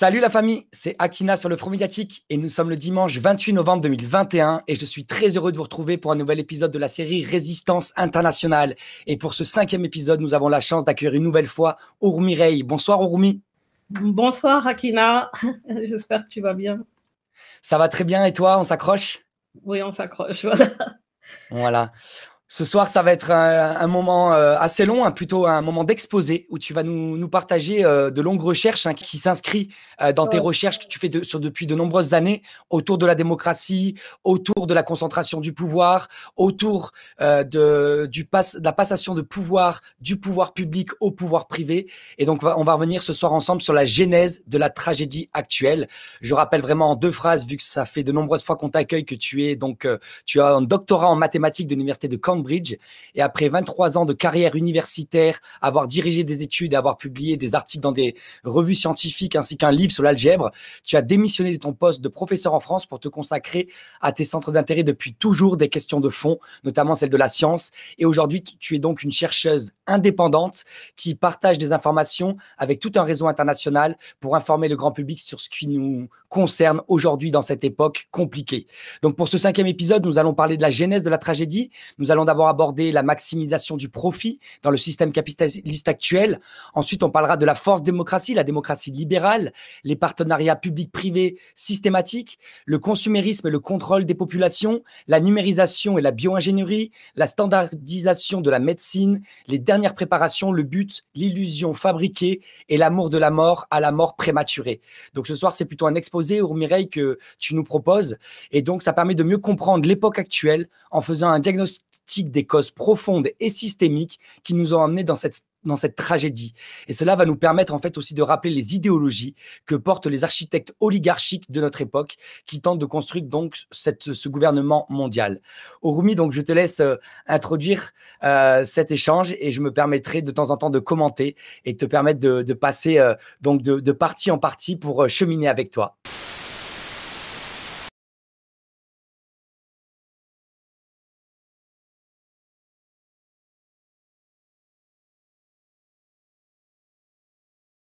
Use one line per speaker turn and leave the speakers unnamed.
Salut la famille, c'est Akina sur le Front Médiatique et nous sommes le dimanche 28 novembre 2021 et je suis très heureux de vous retrouver pour un nouvel épisode de la série Résistance internationale. Et pour ce cinquième épisode, nous avons la chance d'accueillir une nouvelle fois Ourumi Rey. Bonsoir Ourmi. Bonsoir Akina, j'espère que tu vas bien. Ça va très bien et toi, on s'accroche Oui, on s'accroche, voilà. Voilà. Ce soir, ça va être un, moment euh, assez long, hein, plutôt un moment d'exposé où tu vas nous, partager euh, de longues recherches hein, qui s'inscrivent euh, dans tes recherches que tu fais sur, depuis de nombreuses années autour de la démocratie, autour de la concentration du pouvoir, autour de, du la passation de pouvoir du pouvoir public au pouvoir privé. Et donc, on va revenir ce soir ensemble sur la genèse de la tragédie actuelle. Je rappelle vraiment en deux phrases, vu que ça fait de nombreuses fois qu'on t'accueille, que tu es donc tu as un doctorat en mathématiques de l'université de Cambridge. Bridge Et après 23 ans de carrière universitaire, avoir dirigé des études, avoir publié des articles dans des revues scientifiques ainsi qu'un livre sur l'algèbre, tu as démissionné de ton poste de professeur en France pour te consacrer à tes centres d'intérêt depuis toujours des questions de fond, notamment celles de la science. Et aujourd'hui, tu es donc une chercheuse indépendante qui partagent des informations avec tout un réseau international pour informer le grand public sur ce qui nous concerne aujourd'hui dans cette époque compliquée. Donc pour ce cinquième épisode, nous allons parler de la genèse de la tragédie. Nous allons d'abord aborder la maximisation du profit dans le système capitaliste actuel. Ensuite, on parlera de la force démocratie, la démocratie libérale, les partenariats publics-privés systématiques, le consumérisme et le contrôle des populations, la numérisation et la bioingénierie, la standardisation de la médecine, les dernières dernière préparation, le but, l'illusion fabriquée et l'amour de la mort à la mort prématurée. Donc ce soir, c'est plutôt un exposé, ou Mireille, que tu nous proposes. Et donc, ça permet de mieux comprendre l'époque actuelle en faisant un diagnostic des causes profondes et systémiques qui nous ont amenés dans cette dans cette tragédie. Et cela va nous permettre en fait aussi de rappeler les idéologies que portent les architectes oligarchiques de notre époque qui tentent de construire donc ce gouvernement mondial. Orumi, donc je te laisse euh, introduire euh, cet échange et je me permettrai de temps en temps de commenter et te permettre de, passer euh, donc de partie en partie pour cheminer avec toi.